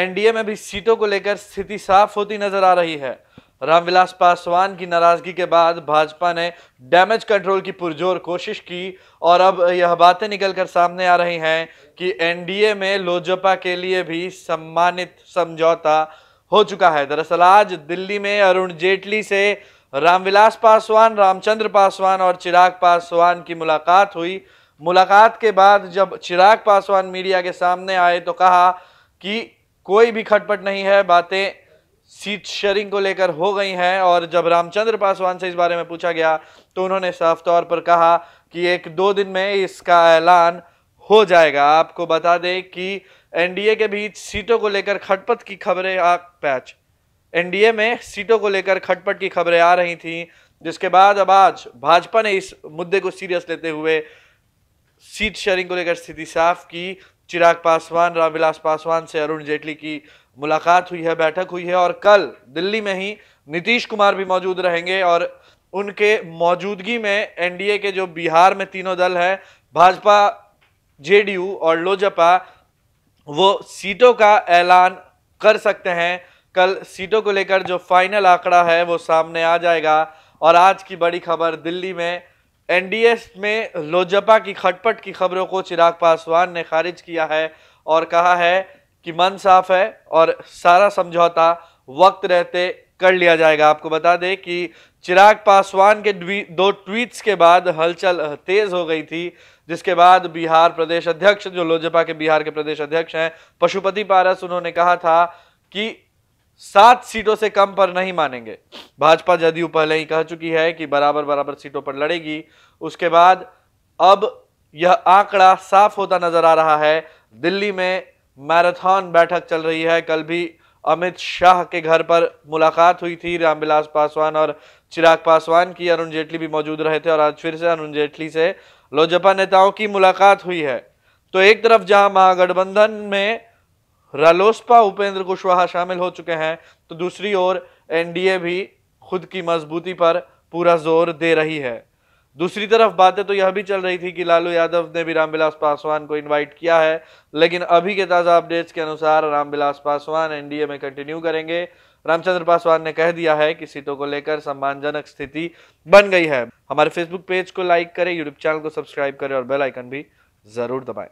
NDA में भी सीटों को लेकर स्थिति साफ होती नजर आ रही है रामविलास पासवान की नाराजगी के बाद भाजपा ने डैमेज कंट्रोल की पुरजोर कोशिश की और अब यह बातें निकलकर सामने आ रही हैं कि एनडीए में लोजपा के लिए भी सम्मानित समझौता हो चुका है दरअसल आज दिल्ली में अरुण जेटली से रामविलास पासवान रामचंद्र पासवान और चिराग पासवान की मुलाकात हुई मुलाकात के बाद जब चिराग पासवान मीडिया के सामने आए तो कहा कि कोई भी खटपट नहीं है बातें सीट शेयरिंग को लेकर हो गई हैं और जब रामचंद्र पासवान से इस बारे में पूछा गया तो उन्होंने साफ तौर पर कहा कि एक दो दिन में इसका ऐलान हो जाएगा आपको बता दें कि एनडीए के बीच सीटों को लेकर खटपट की खबरें आ पैच एनडीए में सीटों को लेकर खटपट की खबरें आ रही थी जिसके बाद अब आज भाजपा ने इस मुद्दे को सीरियस लेते हुए सीट शेयरिंग को लेकर स्थिति साफ की चिराग पासवान रामविलास पासवान से अरुण जेटली की मुलाकात हुई है बैठक हुई है और कल दिल्ली में ही नीतीश कुमार भी मौजूद रहेंगे और उनके मौजूदगी में एनडीए के जो बिहार में तीनों दल है भाजपा जेडीयू और लोजपा वो सीटों का ऐलान कर सकते हैं कल सीटों को लेकर जो फाइनल आंकड़ा है वो सामने आ जाएगा और आज की बड़ी खबर दिल्ली में एनडीएस में लोजपा की खटपट की खबरों को चिराग पासवान ने खारिज किया है और कहा है कि मन साफ है और सारा समझौता वक्त रहते कर लिया जाएगा आपको बता दें कि चिराग पासवान के दो ट्वीट्स के बाद हलचल तेज हो गई थी जिसके बाद बिहार प्रदेश अध्यक्ष जो लोजपा के बिहार के प्रदेश अध्यक्ष हैं पशुपति पारस उन्होंने कहा था कि सात सीटों से कम पर नहीं मानेंगे भाजपा जदयू पहले ही कह चुकी है कि बराबर बराबर सीटों पर लड़ेगी उसके बाद अब यह आंकड़ा साफ होता नजर आ रहा है दिल्ली में मैराथन बैठक चल रही है कल भी अमित शाह के घर पर मुलाकात हुई थी रामविलास पासवान और चिराग पासवान की अरुण जेटली भी मौजूद रहे थे और आज फिर से अरुण जेटली से लोजपा नेताओं की मुलाकात हुई है तो एक तरफ जहां महागठबंधन में रालोसपा उपेंद्र कुशवाहा शामिल हो चुके हैं तो दूसरी ओर एनडीए भी खुद की मजबूती पर पूरा जोर दे रही है दूसरी तरफ बातें तो यह भी चल रही थी कि लालू यादव ने भी रामविलास पासवान को इनवाइट किया है लेकिन अभी के ताज़ा अपडेट्स के अनुसार रामविलास पासवान एनडीए में कंटिन्यू करेंगे रामचंद्र पासवान ने कह दिया है कि सीटों को लेकर सम्मानजनक स्थिति बन गई है हमारे फेसबुक पेज को लाइक करें यूट्यूब चैनल को सब्सक्राइब करें और बेलाइकन भी ज़रूर दबाएँ